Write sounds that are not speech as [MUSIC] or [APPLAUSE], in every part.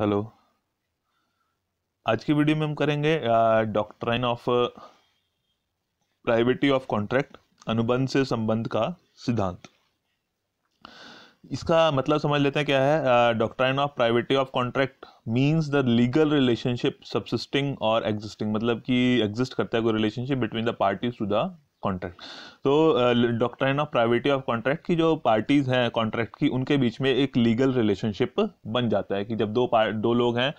hello आज की video में हम करेंगे doctrine of privity of contract अनुबंध से संबंध का सिद्धांत इसका मतलब समझ लेते हैं क्या है doctrine of privity of contract means the legal relationship subsisting और एग्जिस्टिंग मतलब कि एग्जिस्ट करता है कोई relationship between the parties to the contract तो doctrine of privity of contract की जो पार्टीज़ हैं कॉन्ट्रैक्ट की उनके बीच में एक लीगल रिलेशनशिप बन जाता है कि जब दो दो लोग हैं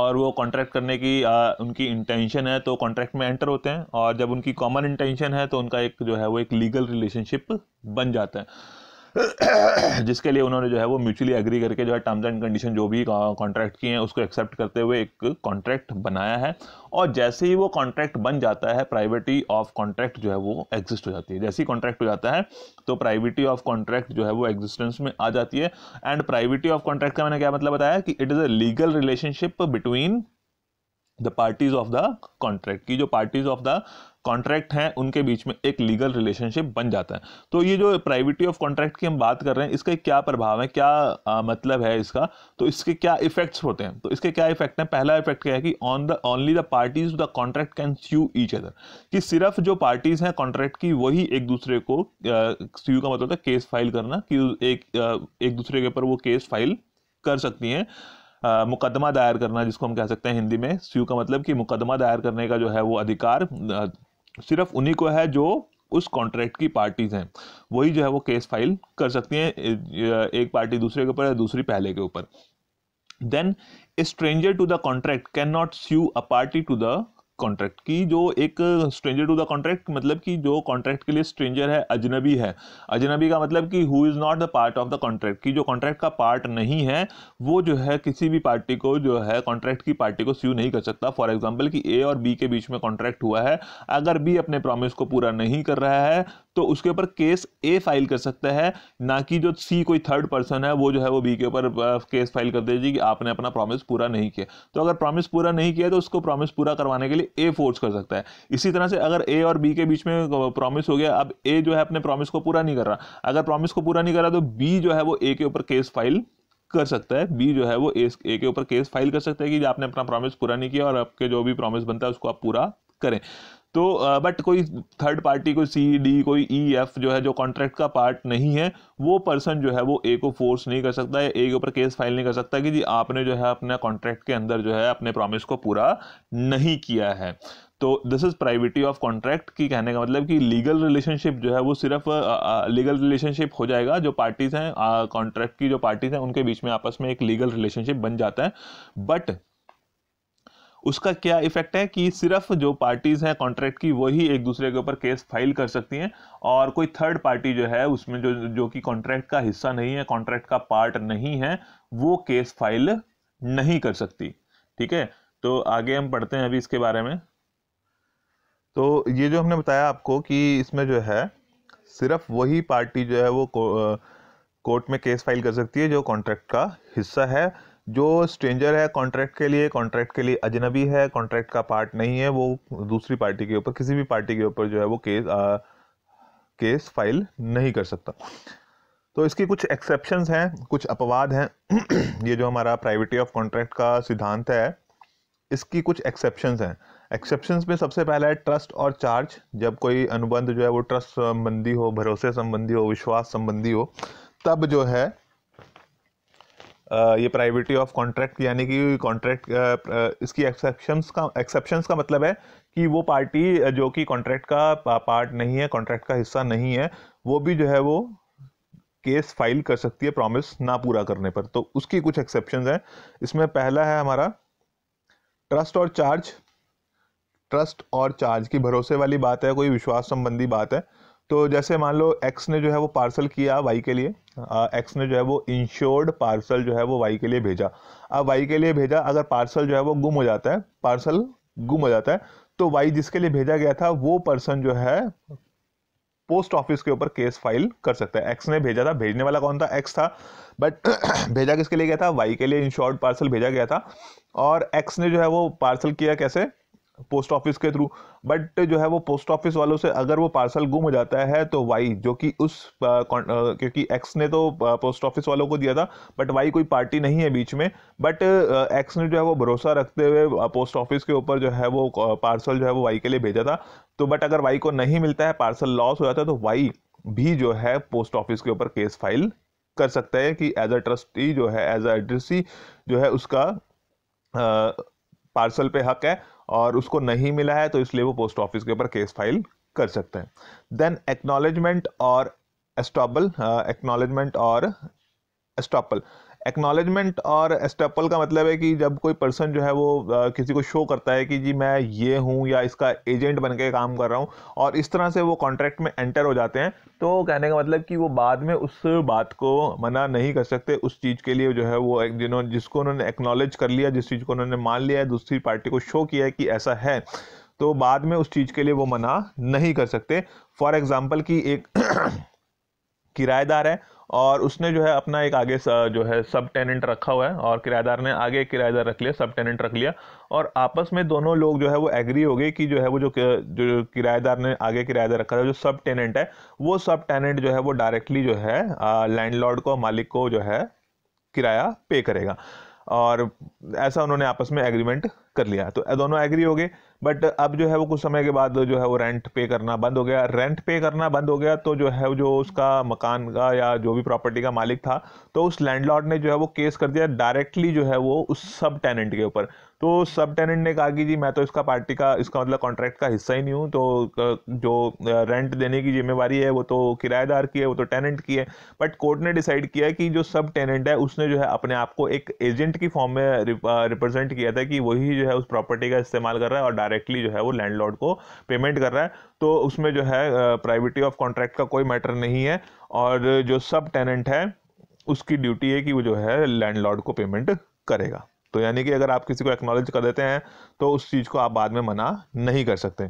और वो कॉन्ट्रैक्ट करने की आ, उनकी इंटेंशन है तो कॉन्ट्रैक्ट में एंटर होते हैं और जब उनकी कॉमन इंटेंशन है तो उनका एक जो है वो एक लीगल रिलेशनशिप बन जाता है जिसके लिए उन्होंने जो है वो म्यूचुअली एग्री करके जो है टर्म्स एंड कंडीशन जो भी कॉन्ट्रैक्ट किए हैं उसको एक्सेप्ट करते हुए एक कॉन्ट्रैक्ट बनाया है और जैसे ही वो कॉन्ट्रैक्ट बन जाता है प्राइवेटी ऑफ कॉन्ट्रैक्ट जो है वो एग्जिस्ट हो जाती है जैसे ही कॉन्ट्रैक्ट हो जाता है तो प्राइवेटी ऑफ कॉन्ट्रैक्ट जो है वो एग्जिस्टेंस में आ जाती है एंड प्राइवेटी ऑफ कॉन्ट्रैक्ट का मैंने क्या मतलब बताया कि it is a legal relationship between the parties of the contract की जो पार्टीज ऑफ द कॉन्ट्रैक्ट हैं उनके बीच में एक लीगल रिलेशनशिप बन जाता है तो ये जो प्राइविटी ऑफ कॉन्ट्रैक्ट की हम बात कर रहे हैं इसके क्या प्रभाव है क्या आ, मतलब है इसका तो इसके क्या इफेक्ट्स होते हैं तो इसके क्या इफेक्ट हैं पहला इफेक्ट क्या है कि on the only the parties the contract can sue each other कि सिर्फ जो पार्टीज हैं कॉन्ट्रैक्ट की वही एक दूसरे को स्यू का मतलब था केस फाइल करना कि एक एक दूसरे के ऊपर वो केस फाइल कर सकती हैं मुकदमा दायर करना जिसको हम कह सकते हैं हिंदी में स्यू का मतलब कि मुकदमा दायर करने का जो है वो अधिकार सिर्फ उन्हीं को है जो उस कॉन्ट्रैक्ट की पार्टीज हैं वही जो है वो केस फाइल कर सकती हैं एक पार्टी दूसरे के ऊपर या दूसरी पहले के ऊपर then stranger to the contract can not sue a party to the contract की जो एक स्ट्रेंजर टू द कॉन्ट्रैक्ट मतलब कि जो कॉन्ट्रैक्ट के लिए स्ट्रेंजर है अजनबी है अजनबी का मतलब कि who is not the part of the contract कि जो कॉन्ट्रैक्ट का पार्ट नहीं है वो जो है किसी भी पार्टी को जो है कॉन्ट्रैक्ट की पार्टी को स्यू नहीं कर सकता फॉर एग्जाम्पल कि ए और बी के बीच में कॉन्ट्रैक्ट हुआ है अगर बी अपने प्रॉमिस को पूरा नहीं कर रहा है तो उसके ऊपर केस ए फाइल कर सकता है ना कि जो सी कोई थर्ड पर्सन है वो जो है वो बी के ऊपर केस फाइल कर दीजिए कि आपने अपना प्रॉमिस पूरा नहीं किया तो अगर प्रॉमिस पूरा नहीं किया तो उसको प्रॉमिस पूरा करवाने के लिए ए फोर्स कर सकता है इसी तरह से अगर ए और बी के बीच में प्रॉमिस हो गया अब ए जो है अपने प्रॉमिस को पूरा नहीं कर रहा अगर प्रॉमिस को पूरा नहीं कर रहा तो बी जो है वो ए के ऊपर केस फाइल कर सकता है बी जो है वो ए के ऊपर केस फाइल कर सकता है कि आपने अपना प्रॉमिस पूरा नहीं किया और आपके जो भी प्रॉमिस बनता है उसको आप पूरा करें तो बट कोई थर्ड पार्टी कोई सी डी कोई ई e, एफ जो है जो कॉन्ट्रैक्ट का पार्ट नहीं है वो पर्सन जो है वो ए को फोर्स नहीं कर सकता है ए के ऊपर केस फाइल नहीं कर सकता कि जी आपने जो है अपने कॉन्ट्रैक्ट के अंदर जो है अपने प्रॉमिस को पूरा नहीं किया है तो this is privity of contract की कहने का मतलब कि लीगल रिलेशनशिप जो है वो सिर्फ लीगल रिलेशनशिप हो जाएगा जो पार्टीज़ हैं कॉन्ट्रैक्ट की जो पार्टीज़ हैं उनके बीच में आपस में एक लीगल रिलेशनशिप बन जाता है बट उसका क्या इफेक्ट है कि सिर्फ जो पार्टीज़ हैं कॉन्ट्रैक्ट की वही एक दूसरे के ऊपर केस फाइल कर सकती हैं और कोई थर्ड पार्टी जो है उसमें जो जो कि कॉन्ट्रैक्ट का हिस्सा नहीं है कॉन्ट्रैक्ट का पार्ट नहीं है वो केस फाइल नहीं कर सकती ठीक है तो आगे हम पढ़ते हैं अभी इसके बारे में तो ये जो हमने बताया आपको कि इसमें जो है सिर्फ वही पार्टी जो है वो कोर्ट में केस फाइल कर सकती है जो कॉन्ट्रैक्ट का हिस्सा है जो स्ट्रेंजर है कॉन्ट्रैक्ट के लिए कॉन्ट्रैक्ट के लिए अजनबी है कॉन्ट्रैक्ट का पार्ट नहीं है वो दूसरी पार्टी के ऊपर किसी भी पार्टी के ऊपर जो है वो केस आ, केस फाइल नहीं कर सकता तो इसकी कुछ एक्सेप्शन हैं कुछ अपवाद हैं [CLEARS THROAT] ये जो हमारा प्राइवेटी ऑफ कॉन्ट्रैक्ट का सिद्धांत है इसकी कुछ एक्सेप्शन हैं एक्सेप्शन में सबसे पहला है ट्रस्ट और चार्ज जब कोई अनुबंध जो है वो ट्रस्ट संबंधी हो भरोसे संबंधी हो विश्वास संबंधी हो तब जो है ये प्राइवेटी ऑफ कॉन्ट्रैक्ट यानी कि कॉन्ट्रैक्ट इसकी एक्सेप्शंस का एक्सेप्शंस का मतलब है कि वो पार्टी जो कि कॉन्ट्रैक्ट का पार्ट नहीं है कॉन्ट्रैक्ट का हिस्सा नहीं है वो भी जो है वो केस फाइल कर सकती है प्रॉमिस ना पूरा करने पर तो उसकी कुछ एक्सेप्शन हैं इसमें पहला है हमारा ट्रस्ट और चार्ज ट्रस्ट और चार्ज की भरोसे वाली बात है कोई विश्वास संबंधी बात है तो जैसे मान लो एक्स ने जो है वो पार्सल किया वाई के लिए एक्स ने जो है वो इंश्योर्ड पार्सल जो है वो वाई के लिए भेजा अब वाई के लिए भेजा अगर पार्सल जो है वो गुम हो जाता है पार्सल गुम हो जाता है तो वाई जिसके लिए भेजा गया था वो पर्सन जो है पोस्ट ऑफिस के ऊपर केस फाइल कर सकता है एक्स ने भेजा था भेजने वाला कौन था एक्स था बट [CLEARS THROAT] भेजा किसके लिए गया था वाई के लिए इंश्योर्ड पार्सल भेजा गया था और एक्स ने जो है वो पार्सल किया कैसे पोस्ट ऑफिस के थ्रू बट जो है वो पोस्ट ऑफिस वालों से अगर वो पार्सल गुम हो जाता है तो वाई जो कि उस क्योंकि एक्स ने तो पोस्ट ऑफिस वालों को दिया था बट वाई कोई पार्टी नहीं है बीच में बट एक्स ने जो है वो भरोसा रखते हुए पोस्ट ऑफिस के ऊपर जो है वो पार्सल जो है वो वाई के लिए भेजा था तो बट अगर वाई को नहीं मिलता है पार्सल लॉस हो जाता है तो वाई भी जो है पोस्ट ऑफिस के ऊपर केस फाइल कर सकता है कि एज अ ट्रस्टी जो है एज अ एड्रेसी जो है उसका पार्सल पे हक है और उसको नहीं मिला है तो इसलिए वो पोस्ट ऑफिस के ऊपर केस फाइल कर सकते हैं देन एक्नॉलेजमेंट और एस्टॉबल एक्नॉलेजमेंट और एस्टॉपल एक्नॉलेजमेंट और एस्टेपल का मतलब है कि जब कोई पर्सन जो है वो किसी को शो करता है कि जी मैं ये हूँ या इसका एजेंट बन के काम कर रहा हूँ और इस तरह से वो कॉन्ट्रैक्ट में एंटर हो जाते हैं तो कहने का मतलब कि वो बाद में उस बात को मना नहीं कर सकते उस चीज़ के लिए जो है वो एक जिन्होंने जिसको उन्होंने एक्नॉलेज कर लिया जिस चीज़ को उन्होंने मान लिया है दूसरी पार्टी को शो किया है कि ऐसा है तो बाद में उस चीज़ के लिए वो मना नहीं कर सकते फॉर एग्ज़ाम्पल कि एक [COUGHS] किराएदार है और उसने जो है अपना एक आगे जो है सब टेनेंट रखा हुआ है और किराएदार ने आगे किराएदार रख लिया सब टेनेंट रख लिया और आपस में दोनों लोग जो है वो एग्री हो गए कि जो है वो जो जो किराएदार ने आगे किराएदार रखा था जो सब टेनेंट है वो सब टेनेंट जो है वो डायरेक्टली जो है लैंडलॉर्ड को मालिक को जो है किराया पे करेगा और ऐसा उन्होंने आपस में एग्रीमेंट कर लिया तो दोनों एग्री हो गए बट अब जो है वो कुछ समय के बाद जो है वो रेंट पे करना बंद हो गया रेंट पे करना बंद हो गया तो जो है जो उसका मकान का या जो भी प्रॉपर्टी का मालिक था तो उस लैंडलॉर्ड ने जो है वो केस कर दिया डायरेक्टली जो है वो उस सब टेनेंट के ऊपर तो सब टेनेंट ने कहा कि जी मैं तो इसका पार्टी का इसका मतलब कॉन्ट्रैक्ट का हिस्सा ही नहीं हूँ तो जो रेंट देने की जिम्मेवारी है वो तो किराएदार की है वो तो टेनेंट की है बट कोर्ट ने डिसाइड किया कि जो सब टेनेंट है उसने जो है अपने आप को एक एजेंट की फॉर्म में रिप्रेजेंट किया था कि वही जो है उस प्रॉपर्टी का इस्तेमाल कर रहा है और डायरेक्टली जो है वो लैंडलॉर्ड को पेमेंट कर रहा है तो उसमें जो है प्राइवेटी ऑफ कॉन्ट्रैक्ट का कोई मैटर नहीं है और जो सब टेनेंट है उसकी ड्यूटी है कि वो जो है लैंडलॉर्ड को पेमेंट करेगा तो यानी कि अगर आप किसी को एक्नॉलेज कर देते हैं तो उस चीज़ को आप बाद में मना नहीं कर सकते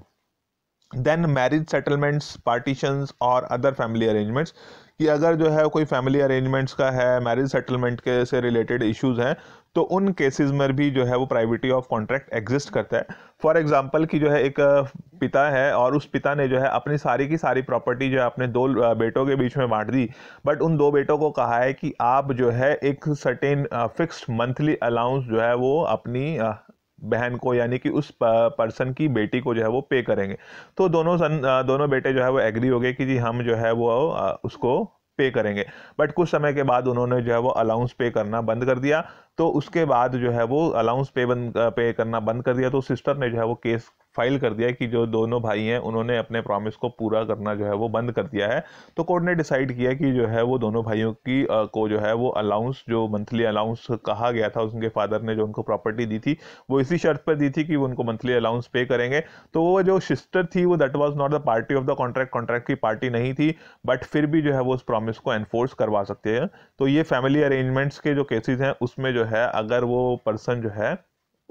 देन मैरिज सेटलमेंट्स पार्टीशंस और अदर फैमिली अरेंजमेंट्स कि अगर जो है कोई फैमिली अरेंजमेंट्स का है मैरिज सेटलमेंट के से रिलेटेड इश्यूज हैं तो उन केसेस में भी जो है वो प्राइविटी ऑफ कॉन्ट्रैक्ट एग्जिस्ट करता है फॉर एग्जाम्पल कि जो है एक पिता है और उस पिता ने जो है अपनी सारी की सारी प्रॉपर्टी जो है अपने दो बेटों के बीच में बांट दी बट उन दो बेटों को कहा है कि आप जो है एक सर्टेन फिक्स्ड मंथली अलाउंस जो है वो अपनी बहन को यानी कि उस पर्सन की बेटी को जो है वो पे करेंगे तो दोनों सन दोनों बेटे जो है वो एग्री हो गए कि जी हम जो है वो उसको पे करेंगे बट कुछ समय के बाद उन्होंने जो है वो अलाउंस पे करना बंद कर दिया तो उसके बाद जो है वो अलाउंस पे बंद पे करना बंद कर दिया तो सिस्टर ने जो है वो केस फाइल कर दिया कि जो दोनों भाई हैं उन्होंने अपने प्रॉमिस को पूरा करना जो है वो बंद कर दिया है तो कोर्ट ने डिसाइड किया कि जो है वो दोनों भाइयों की आ, को जो है वो अलाउंस जो मंथली अलाउंस कहा गया था उनके फादर ने जो उनको प्रॉपर्टी दी थी वो इसी शर्त पर दी थी कि वो उनको मंथली अलाउंस पे करेंगे तो वो जो सिस्टर थी वो that was not the party of the contract contract की पार्टी नहीं थी बट फिर भी जो है वो उस प्रॉमिस को एनफोर्स करवा सकते हैं तो ये फैमिली अरेंजमेंट्स के जो केसेज हैं उसमें जो है अगर वो पर्सन जो है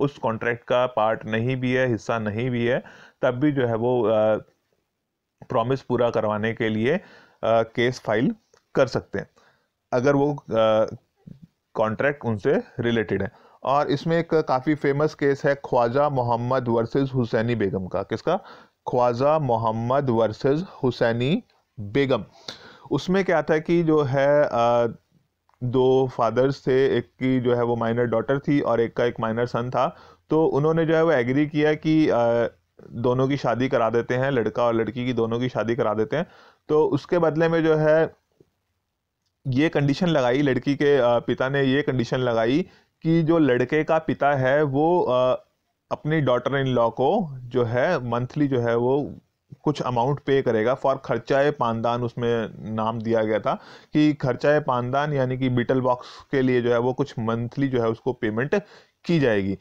उस कॉन्ट्रैक्ट का पार्ट नहीं भी है हिस्सा नहीं भी है तब भी जो है वो प्रॉमिस पूरा करवाने के लिए आ, केस फाइल कर सकते हैं अगर वो कॉन्ट्रैक्ट उनसे रिलेटेड है और इसमें एक काफ़ी फेमस केस है ख्वाजा मोहम्मद वर्सेस हुसैनी बेगम का किसका ख्वाजा मोहम्मद वर्सेस हुसैनी बेगम उसमें क्या था कि जो है आ, दो फादर्स थे एक की जो है वो माइनर डॉटर थी और एक का एक माइनर सन था तो उन्होंने जो है वो एग्री किया कि दोनों की शादी करा देते हैं लड़का और लड़की की दोनों की शादी करा देते हैं तो उसके बदले में जो है ये कंडीशन लगाई लड़की के पिता ने ये कंडीशन लगाई कि जो लड़के का पिता है वो अपनी डॉटर इन लॉ को जो है मंथली जो है वो कुछ अमाउंट पे करेगा फॉर खर्चाए पानदान उसमें नाम दिया गया था कि खर्चाए पानदान यानी कि बीटल बॉक्स के लिए जो है वो कुछ मंथली जो है उसको पेमेंट की जाएगी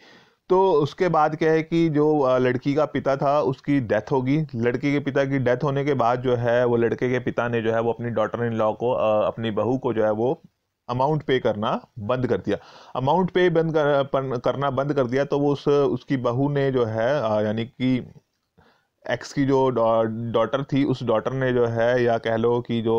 तो उसके बाद क्या है कि जो लड़की का पिता था उसकी डेथ होगी लड़की के पिता की डेथ होने के बाद जो है वो लड़के के पिता ने जो है वो अपनी डॉटर इन लॉ को अपनी बहू को जो है वो अमाउंट पे करना बंद कर दिया अमाउंट पे बंद कर, करना बंद कर दिया तो वो उस उसकी बहू ने जो है यानी कि एक्स की जो डॉटर थी उस डॉटर ने जो है या कह लो कि जो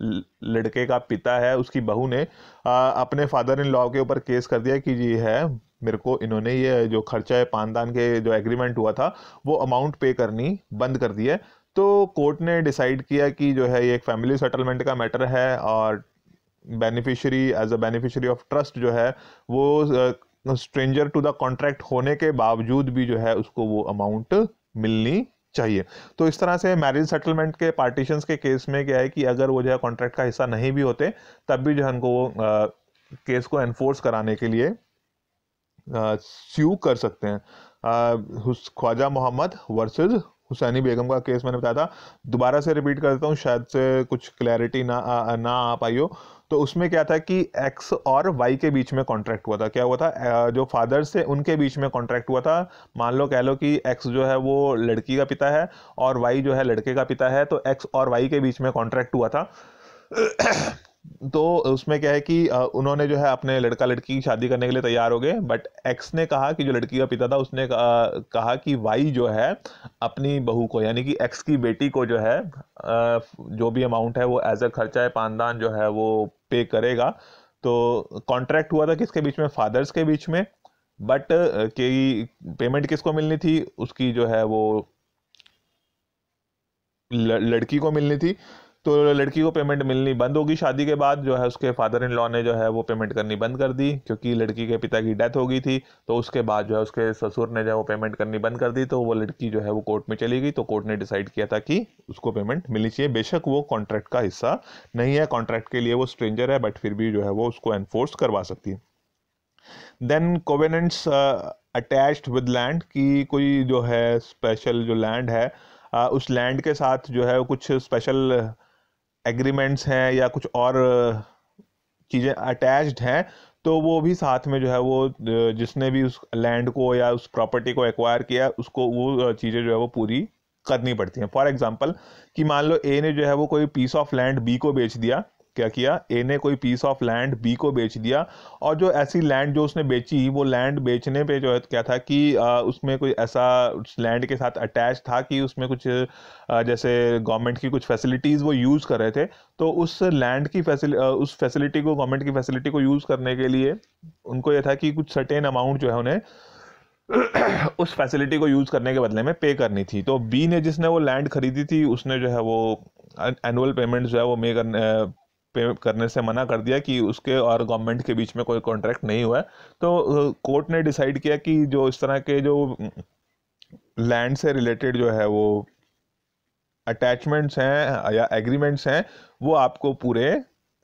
लड़के का पिता है उसकी बहू ने आ, अपने फादर इन लॉ के ऊपर केस कर दिया कि जी है मेरे को इन्होंने ये जो खर्चा है पानदान के जो एग्रीमेंट हुआ था वो अमाउंट पे करनी बंद कर दी है तो कोर्ट ने डिसाइड किया कि जो है ये एक फैमिली सेटलमेंट का मैटर है और beneficiary as a beneficiary of trust जो है वो स्ट्रेंजर टू द कॉन्ट्रैक्ट होने के बावजूद भी जो है उसको वो अमाउंट मिलनी चाहिए तो इस तरह से मैरिज सेटलमेंट के पार्टीशन के केस में क्या है कि अगर वो जो है कॉन्ट्रैक्ट का हिस्सा नहीं भी होते तब भी जो है उनको वो आ, केस को एनफोर्स कराने के लिए स्यू कर सकते हैं ख्वाजा मोहम्मद वर्सेस हुसैनी बेगम का केस मैंने बताया था दोबारा से रिपीट कर देता हूँ शायद से कुछ क्लैरिटी ना आ, ना आ पाई हो तो उसमें क्या था कि एक्स और वाई के बीच में कॉन्ट्रैक्ट हुआ था क्या हुआ था जो फादर्स थे उनके बीच में कॉन्ट्रैक्ट हुआ था मान लो कह लो कि एक्स जो है वो लड़की का पिता है और वाई जो है लड़के का पिता है तो एक्स और वाई के बीच में कॉन्ट्रैक्ट हुआ था तो उसमें क्या है कि उन्होंने जो है अपने लड़का लड़की की शादी करने के लिए तैयार हो गए बट एक्स ने कहा कि जो लड़की का पिता था उसने कहा कि वाई जो है अपनी बहू को यानी कि एक्स की बेटी को जो है जो भी अमाउंट है वो एज अ खर्चा है पानदान जो है वो पे करेगा तो कॉन्ट्रैक्ट हुआ था किसके बीच में फादर्स के बीच में बट कि पेमेंट किसको मिलनी थी उसकी जो है वो लड़की को मिलनी थी तो लड़की को पेमेंट मिलनी बंद होगी शादी के बाद जो है उसके फादर इन लॉ ने जो है वो पेमेंट करनी बंद कर दी क्योंकि लड़की के पिता की डेथ हो गई थी तो उसके बाद जो है उसके ससुर ने जो है वो पेमेंट करनी बंद कर दी तो वो लड़की जो है वो कोर्ट में चली गई तो कोर्ट ने डिसाइड किया था कि उसको पेमेंट मिलनी चाहिए बेशक वो कॉन्ट्रैक्ट का हिस्सा नहीं है कॉन्ट्रैक्ट के लिए वो स्ट्रेंजर है बट फिर भी जो है वो उसको एनफोर्स करवा सकती है then covenants attached with land की कोई जो है स्पेशल जो लैंड है uh, उस लैंड के साथ जो है कुछ स्पेशल एग्रीमेंट्स हैं या कुछ और चीज़ें अटैच्ड हैं तो वो भी साथ में जो है वो जिसने भी उस लैंड को या उस प्रॉपर्टी को एक्वायर किया उसको वो चीज़ें जो है वो पूरी करनी पड़ती हैं फॉर एग्जाम्पल कि मान लो ए ने जो है वो कोई पीस ऑफ लैंड बी को बेच दिया क्या किया ए ने कोई पीस ऑफ लैंड बी को बेच दिया और जो ऐसी लैंड जो उसने बेची वो लैंड बेचने पे जो है क्या था कि आ, उसमें कोई ऐसा उस लैंड के साथ अटैच था कि उसमें कुछ आ, जैसे गवर्नमेंट की कुछ फैसिलिटीज़ वो यूज़ कर रहे थे तो उस लैंड की फैसिल उस फैसिलिटी को गवर्नमेंट की फैसिलिटी को यूज़ करने के लिए उनको यह था कि कुछ सर्टेन अमाउंट जो है उन्हें [CLEARS THROAT] उस फैसिलिटी को यूज़ करने के बदले में पे करनी थी तो बी ने जिसने वो लैंड खरीदी थी उसने जो है वो एनुअल पेमेंट जो है वो मे करने पे करने से मना कर दिया कि उसके और गवर्नमेंट के बीच में कोई कॉन्ट्रैक्ट नहीं हुआ है तो कोर्ट ने डिसाइड किया कि जो इस तरह के जो लैंड से रिलेटेड जो है वो अटैचमेंट्स हैं या एग्रीमेंट्स हैं वो आपको पूरे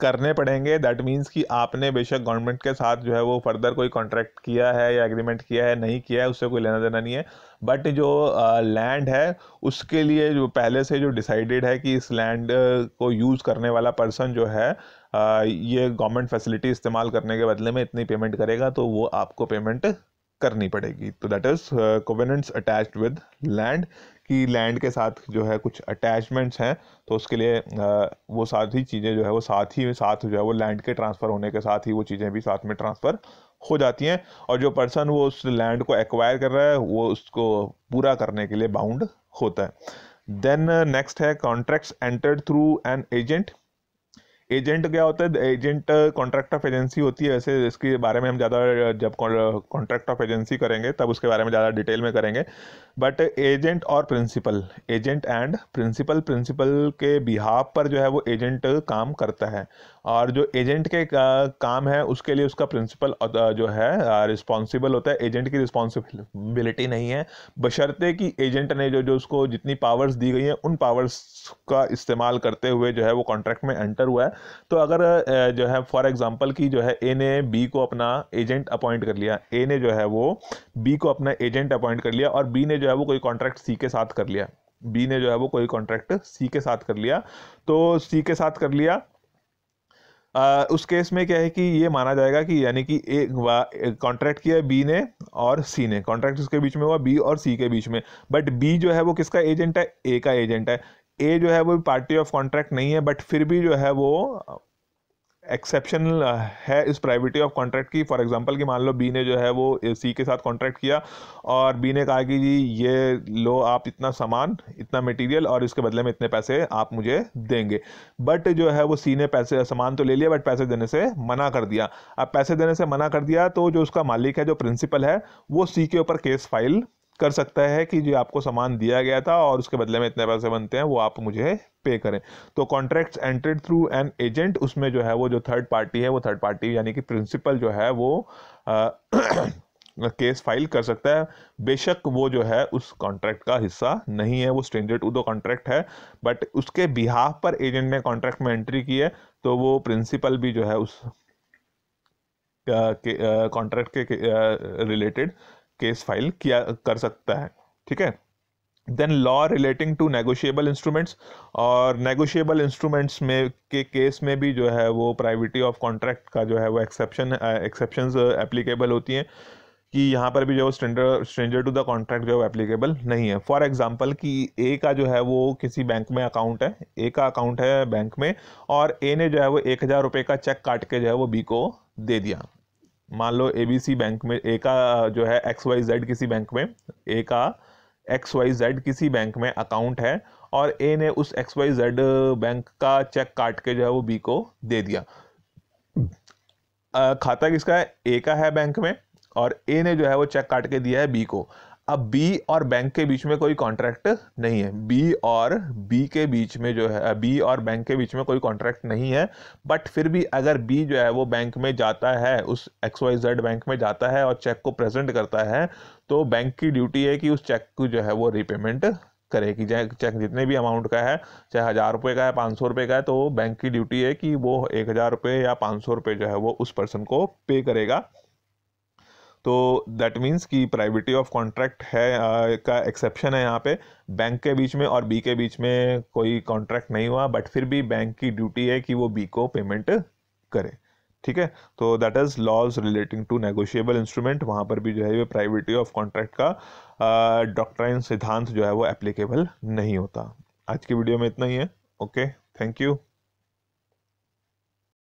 करने पड़ेंगे दैट मीन्स कि आपने बेशक गवर्नमेंट के साथ जो है वो फर्दर कोई कॉन्ट्रैक्ट किया है या एग्रीमेंट किया है नहीं किया है उससे कोई लेना देना नहीं है बट जो लैंड है उसके लिए जो पहले से जो डिसाइडेड है कि इस लैंड को यूज़ करने वाला पर्सन जो है ये गवर्नमेंट फैसिलिटी इस्तेमाल करने के बदले में इतनी पेमेंट करेगा तो वो आपको पेमेंट करनी पड़ेगी तो that is covenants attached with land की लैंड के साथ जो है कुछ अटैचमेंट्स हैं तो उसके लिए वो सारी चीज़ें जो है वो साथ ही साथ जो है वो लैंड के ट्रांसफ़र होने के साथ ही वो चीज़ें भी साथ में ट्रांसफ़र हो जाती हैं और जो पर्सन वो उस लैंड को एक्वायर कर रहा है वो उसको पूरा करने के लिए बाउंड होता है देन नेक्स्ट uh, है contracts entered through an agent agent क्या होता है एजेंट कॉन्ट्रैक्ट ऑफ एजेंसी होती है वैसे इसके बारे में हम ज़्यादा जब कॉन्ट्रैक्ट ऑफ एजेंसी करेंगे तब उसके बारे में ज़्यादा डिटेल में करेंगे बट एजेंट और principal agent and principal principal के बिहाफ पर जो है वो एजेंट काम करता है और जो एजेंट के काम है उसके लिए उसका प्रिंसिपल जो है रिस्पॉन्सिबल होता है एजेंट की रिस्पॉन्सिबिलिटी नहीं है बशर्ते कि एजेंट ने जो जो उसको जितनी पावर्स दी गई हैं उन पावर्स का इस्तेमाल करते हुए जो है वो कॉन्ट्रैक्ट में एंटर हुआ है तो अगर जो है फॉर एग्जांपल की जो है ए ने बी को अपना एजेंट अपॉइंट कर लिया ए ने जो है वो बी को अपना एजेंट अपॉइंट कर लिया और बी ने जो है वो कोई कॉन्ट्रैक्ट सी के साथ कर लिया बी ने जो है वो कोई कॉन्ट्रैक्ट सी के साथ कर लिया तो सी के साथ कर लिया आ, उस केस में क्या है कि ये माना जाएगा कि यानी कि ए कॉन्ट्रैक्ट किया बी ने और सी ने कॉन्ट्रैक्ट उसके बीच में हुआ बी और सी के बीच में बट बी जो है वो किसका एजेंट है ए का एजेंट है ए जो है वो पार्टी ऑफ कॉन्ट्रैक्ट नहीं है बट फिर भी जो है वो एक्सेप्शनल uh, है इस प्राइविटी ऑफ कॉन्ट्रैक्ट की फॉर एग्जांपल कि मान लो बी ने जो है वो सी के साथ कॉन्ट्रैक्ट किया और बी ने कहा कि जी ये लो आप इतना सामान इतना मटेरियल और इसके बदले में इतने पैसे आप मुझे देंगे बट जो है वो सी ने पैसे सामान तो ले लिया बट पैसे देने से मना कर दिया अब पैसे देने से मना कर दिया तो जो उसका मालिक है जो प्रिंसिपल है वो सी के ऊपर केस फाइल कर सकता है कि जो आपको सामान दिया गया था और उसके बदले में इतने पैसे बनते हैं वो आप मुझे पे करें तो contracts entered through an agent उसमें जो है वो जो थर्ड पार्टी है वो थर्ड पार्टी यानी कि प्रिंसिपल जो है वो केस फाइल [CLEARS THROAT] कर सकता है बेशक वो जो है उस कॉन्ट्रैक्ट का हिस्सा नहीं है वो स्ट्रेंजर टू द कॉन्ट्रैक्ट है बट उसके बिहाफ पर एजेंट ने कॉन्ट्रैक्ट में एंट्री की है तो वो प्रिंसिपल भी जो है उस कॉन्ट्रैक्ट के रिलेटेड केस फाइल किया कर सकता है ठीक है then law relating to negotiable instruments और नेगोशिएबल इंस्ट्रूमेंट्स में के केस में भी जो है वो प्राइविटी ऑफ कॉन्ट्रैक्ट का जो है वो एक्सेप्शन एक्सेप्शन एप्लीकेबल होती हैं कि यहाँ पर भी जो stranger stranger to the contract जो है एप्लीकेबल नहीं है फॉर एग्जाम्पल कि ए का जो है वो किसी बैंक में अकाउंट है ए का अकाउंट है बैंक में और ए ने जो है वो एक हज़ार रुपये का चेक काट के जो है वो बी को दे दिया मान लो एबीसी बैंक में ए का जो है एक्स वाई जेड किसी बैंक में ए का एक्स वाई जेड किसी बैंक में अकाउंट है और ए ने उस एक्स वाई जेड बैंक का चेक काट के जो है वो बी को दे दिया खाता किसका है ए का है बैंक में और ए ने जो है वो चेक काट के दिया है बी को अब बी और बैंक के बीच में कोई कॉन्ट्रैक्ट नहीं है बी और बी के बीच में जो है बी और बैंक के बीच में कोई कॉन्ट्रैक्ट नहीं है बट फिर भी अगर बी जो है वो बैंक में जाता है उस एक्स वाई जेड बैंक में जाता है और चेक को प्रेजेंट करता है तो बैंक की ड्यूटी है कि उस चेक को जो है वो रीपेमेंट करेगी चेक जितने भी अमाउंट का है चाहे हज़ार रुपये का है पाँच सौ रुपये का है तो बैंक की ड्यूटी है कि वो एक हज़ार रुपये या पाँच सौ रुपये जो है वो उस पर्सन को पे करेगा तो दैट मीन्स कि प्राइविटी ऑफ कॉन्ट्रैक्ट है आ, का एक्सेप्शन है यहाँ पे बैंक के बीच में और बी के बीच में कोई कॉन्ट्रैक्ट नहीं हुआ बट फिर भी बैंक की ड्यूटी है कि वो बी को पेमेंट करे ठीक है तो that is laws relating to negotiable instrument वहाँ पर भी जो है ये प्राइवेटी ऑफ कॉन्ट्रैक्ट का डॉक्ट्राइन सिद्धांत जो है वो एप्लीकेबल नहीं होता आज की वीडियो में इतना ही है ओके थैंक यू